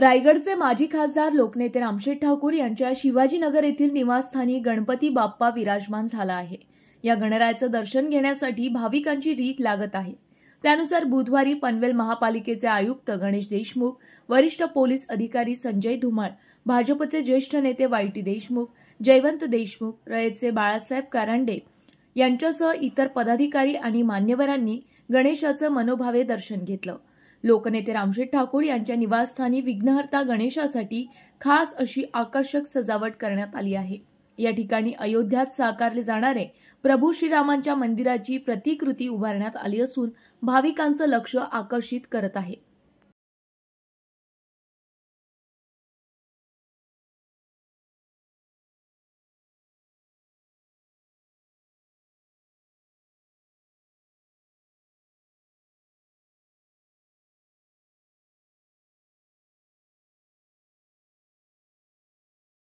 रायगडचे माजी खासदार लोकनेते रामशेठ ठाकूर यांच्या शिवाजीनगर येथील निवासस्थानी गणपती बाप्पा विराजमान झाला आहे या गणरायाचं दर्शन घेण्यासाठी भाविकांची रीत लागत आहे त्यानुसार बुधवारी पनवेल महापालिकेचे आयुक्त गणेश देशमुख वरिष्ठ पोलीस अधिकारी संजय धुमाळ भाजपचे ज्येष्ठ नेते वायटी देशमुख जयवंत देशमुख रयतचे बाळासाहेब कारांडे यांच्यासह इतर पदाधिकारी आणि मान्यवरांनी गणेशाचं मनोभावे दर्शन घेतलं लोकनेते रामशेठ ठाकूर यांच्या निवासस्थानी विघ्नहर्ता गणेशासाठी खास अशी आकर्षक सजावट करण्यात आली आहे या ठिकाणी अयोध्यात साकारले जाणारे प्रभू श्रीरामांच्या मंदिराची प्रतिकृती उभारण्यात आली असून भाविकांचं लक्ष आकर्षित करत आहे